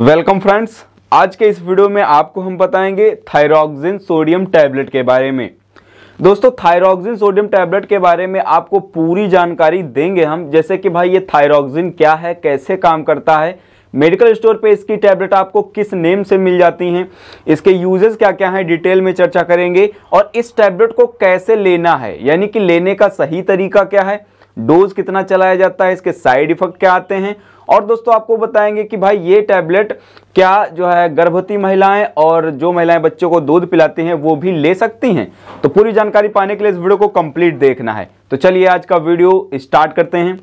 welcome friends आज के इस वीडियो में आपको हम बताएंगे थायरोक्सिन सोडियम टैबलेट के बारे में दोस्तों थायरोक्सिन सोडियम टैबलेट के बारे में आपको पूरी जानकारी देंगे हम जैसे कि भाई ये थायरोक्सिन क्या है कैसे काम करता है मेडिकल स्टोर पे इसकी टैबलेट आपको किस नेम से मिल जाती हैं इसके यूजेस क्या क्या हैं डिटेल में चर्चा करेंगे और इस टैबलेट को कैसे लेना है यानी कि लेने का सही तरीका क्या है डोज कितना चलाया जाता है इसके साइड इफेक्ट क्या आते हैं और दोस्तों आपको बताएंगे कि भाई ये टैबलेट क्या जो है गर्भवती महिलाएं और जो महिलाएं बच्चों को दूध पिलाती हैं वो भी ले सकती हैं तो पूरी जानकारी पाने के लिए इस वीडियो को कंप्लीट देखना है तो चलिए आज का वीडियो स्टार्ट करते हैं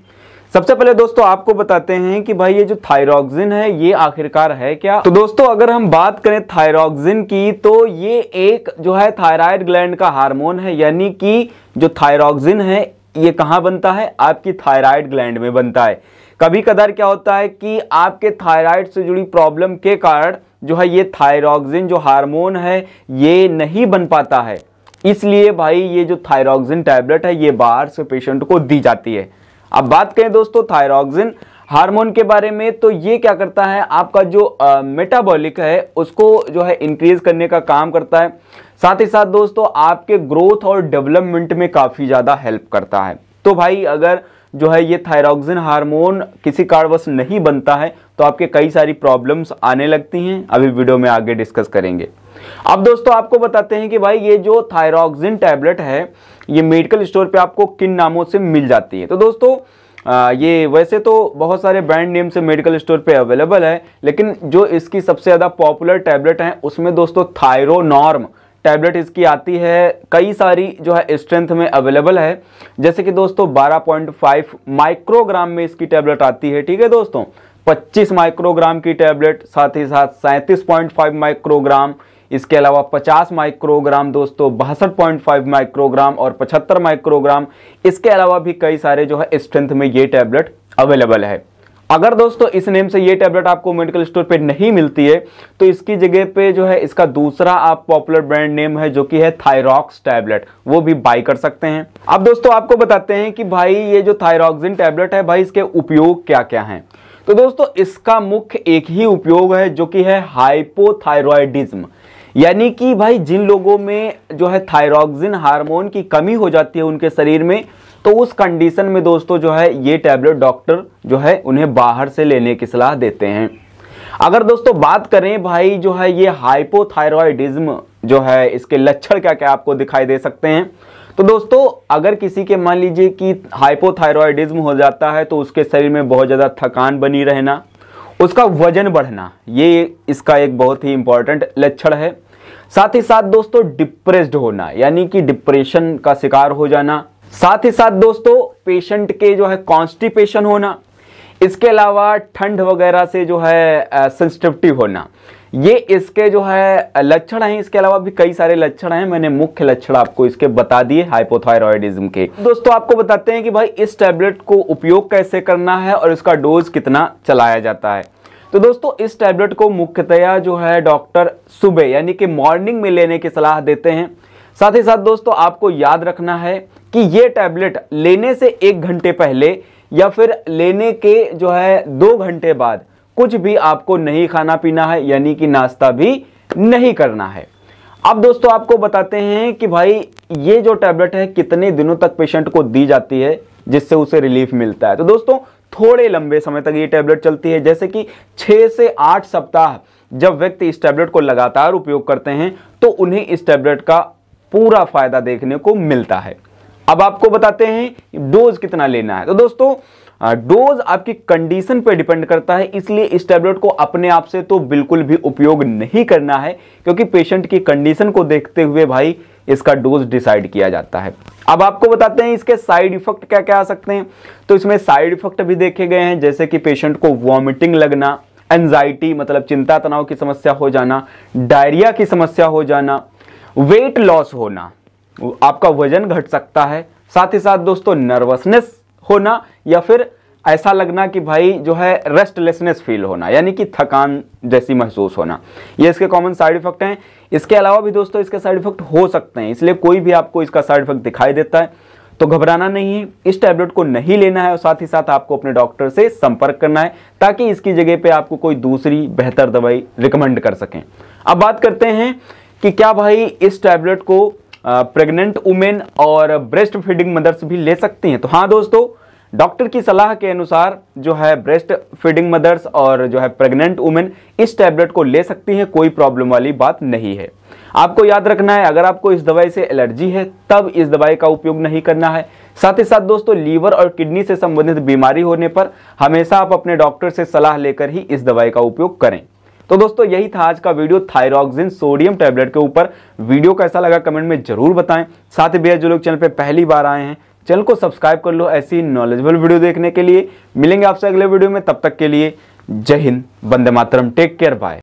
सबसे पहले दोस्तों आपको बताते हैं कि भाई ये जो थायरोक्सिन है ये आखिरकार है क्या तो दोस्तों अगर हम बात करें थायरोक्सिन की तो ये एक जो है थायराइड ग्लैंड का हार्मोन है यानी कि जो थायरोक्सिन है ये कहाँ बनता है आपकी थायराइड ग्लैंड में बनता है कभी कदार क्या होता है कि आपके थायराइड से जुड़ी प्रॉब्लम के कारण जो है ये थायरॉक्सिन जो हार्मोन है ये नहीं बन पाता है इसलिए भाई ये जो थायरॉक्सिन टैबलेट है ये बाहर से पेशेंट को दी जाती है अब बात करें दोस्तों थायरॉक्सिन हार्मोन के बारे में तो ये क्या करता है आपका जो मेटाबॉलिक है उसको जो है इंक्रीज करने का काम करता है साथ ही साथ दोस्तों आपके ग्रोथ और डेवलपमेंट में काफ़ी ज़्यादा हेल्प करता है तो भाई अगर जो है ये थायरॉक्सिन हार्मोन किसी कारणवश नहीं बनता है तो आपके कई सारी प्रॉब्लम्स आने लगती हैं अभी वीडियो में आगे डिस्कस करेंगे अब दोस्तों आपको बताते हैं कि भाई ये जो थायरॉक्सिन टैबलेट है ये मेडिकल स्टोर पे आपको किन नामों से मिल जाती है तो दोस्तों आ, ये वैसे तो बहुत सारे ब्रांड नेम से मेडिकल स्टोर पे अवेलेबल है लेकिन जो इसकी सबसे ज़्यादा पॉपुलर टैबलेट हैं उसमें दोस्तों थायरोनॉर्म टैबलेट इसकी आती है कई सारी जो है स्ट्रेंथ में अवेलेबल है जैसे कि दोस्तों 12.5 माइक्रोग्राम में इसकी टैबलेट आती है ठीक है दोस्तों 25 माइक्रोग्राम की टैबलेट साथ ही साथ 37.5 माइक्रोग्राम इसके अलावा 50 माइक्रोग्राम दोस्तों बासठ माइक्रोग्राम और 75 माइक्रोग्राम इसके अलावा भी कई सारे जो है स्ट्रेंथ में ये टैबलेट अवेलेबल है अगर दोस्तों इस नेम से ये टैबलेट आपको मेडिकल स्टोर पे नहीं मिलती है तो इसकी जगह पे जो है इसका दूसरा आप पॉपुलर ब्रांड नेम है जो कि है थायरॉक्स टैबलेट वो भी बाई कर सकते हैं अब दोस्तों आपको बताते हैं कि भाई ये जो थायरॉक्सिन टैबलेट है भाई इसके उपयोग क्या क्या हैं तो दोस्तों इसका मुख्य एक ही उपयोग है जो कि है हाइपोथायरॉयडिज्म यानी कि भाई जिन लोगों में जो है थायरॉक्सिन हार्मोन की कमी हो जाती है उनके शरीर में तो उस कंडीशन में दोस्तों जो है ये टैबलेट डॉक्टर जो है उन्हें बाहर से लेने की सलाह देते हैं अगर दोस्तों बात करें भाई जो है ये हाइपोथायरॉयडिज्म जो है इसके लक्षण क्या क्या आपको दिखाई दे सकते हैं तो दोस्तों अगर किसी के मान लीजिए कि हाइपोथायरॉयडिज्म हो जाता है तो उसके शरीर में बहुत ज़्यादा थकान बनी रहना उसका वजन बढ़ना ये इसका एक बहुत ही इम्पॉर्टेंट लक्षण है साथ ही साथ दोस्तों डिप्रेस्ड होना यानी कि डिप्रेशन का शिकार हो जाना साथ ही साथ दोस्तों पेशेंट के जो है कॉन्स्टिपेशन होना इसके अलावा ठंड वगैरह से जो है सेंसिटिविटी होना ये इसके जो है लक्षण हैं इसके अलावा भी कई सारे लक्षण हैं मैंने मुख्य लक्षण आपको इसके बता दिए हाइपोथायरॉयडिज्म के दोस्तों आपको बताते हैं कि भाई इस टैबलेट को उपयोग कैसे करना है और इसका डोज कितना चलाया जाता है तो दोस्तों इस टैबलेट को मुख्यतया जो है डॉक्टर सुबह यानी कि मॉर्निंग में लेने की सलाह देते हैं साथ ही साथ दोस्तों आपको याद रखना है कि ये टैबलेट लेने से एक घंटे पहले या फिर लेने के जो है दो घंटे बाद कुछ भी आपको नहीं खाना पीना है यानी कि नाश्ता भी नहीं करना है अब दोस्तों आपको बताते हैं कि भाई ये जो टैबलेट है कितने दिनों तक पेशेंट को दी जाती है जिससे उसे रिलीफ मिलता है तो दोस्तों थोड़े लंबे समय तक ये टैबलेट चलती है जैसे कि छः से आठ सप्ताह जब व्यक्ति इस टैबलेट को लगातार उपयोग करते हैं तो उन्हें इस टैबलेट का पूरा फायदा देखने को मिलता है अब आपको बताते हैं डोज कितना लेना है तो दोस्तों डोज आपकी कंडीशन पर डिपेंड करता है इसलिए इस टैबलेट को अपने आप से तो बिल्कुल भी उपयोग नहीं करना है क्योंकि पेशेंट की कंडीशन को देखते हुए भाई इसका डोज डिसाइड किया जाता है अब आपको बताते हैं इसके साइड इफेक्ट क्या क्या आ सकते हैं तो इसमें साइड इफेक्ट भी देखे गए हैं जैसे कि पेशेंट को वॉमिटिंग लगना एनजाइटी मतलब चिंता तनाव की समस्या हो जाना डायरिया की समस्या हो जाना वेट लॉस होना आपका वजन घट सकता है साथ ही साथ दोस्तों नर्वसनेस होना या फिर ऐसा लगना कि भाई जो है रेस्टलेसनेस फील होना यानी कि थकान जैसी महसूस होना ये इसके कॉमन साइड इफेक्ट हैं इसके अलावा भी दोस्तों इसके साइड इफेक्ट हो सकते हैं इसलिए कोई भी आपको इसका साइड इफेक्ट दिखाई देता है तो घबराना नहीं है इस टैबलेट को नहीं लेना है और साथ ही साथ आपको अपने डॉक्टर से संपर्क करना है ताकि इसकी जगह पे आपको कोई दूसरी बेहतर दवाई रिकमेंड कर सकें अब बात करते हैं कि क्या भाई इस टैबलेट को प्रेग्नेंट वुमेन और ब्रेस्ट फीडिंग मदर्स भी ले सकती हैं तो हाँ दोस्तों डॉक्टर की सलाह के अनुसार जो है ब्रेस्ट फीडिंग मदर्स और जो है प्रेग्नेंट वुमेन इस टैबलेट को ले सकती हैं कोई प्रॉब्लम वाली बात नहीं है आपको याद रखना है अगर आपको इस दवाई से एलर्जी है तब इस दवाई का उपयोग नहीं करना है साथ ही साथ दोस्तों लीवर और किडनी से संबंधित बीमारी होने पर हमेशा आप अपने डॉक्टर से सलाह लेकर ही इस दवाई का उपयोग करें तो दोस्तों यही था आज का वीडियो थायरोक्सिन सोडियम टैबलेट के ऊपर वीडियो कैसा लगा कमेंट में जरूर बताएं साथ ही भैया जो लोग चैनल पर पहली बार आए हैं चैनल को सब्सक्राइब कर लो ऐसी नॉलेजेबल वीडियो देखने के लिए मिलेंगे आपसे अगले वीडियो में तब तक के लिए जय हिंद बंदे मातरम टेक केयर बाय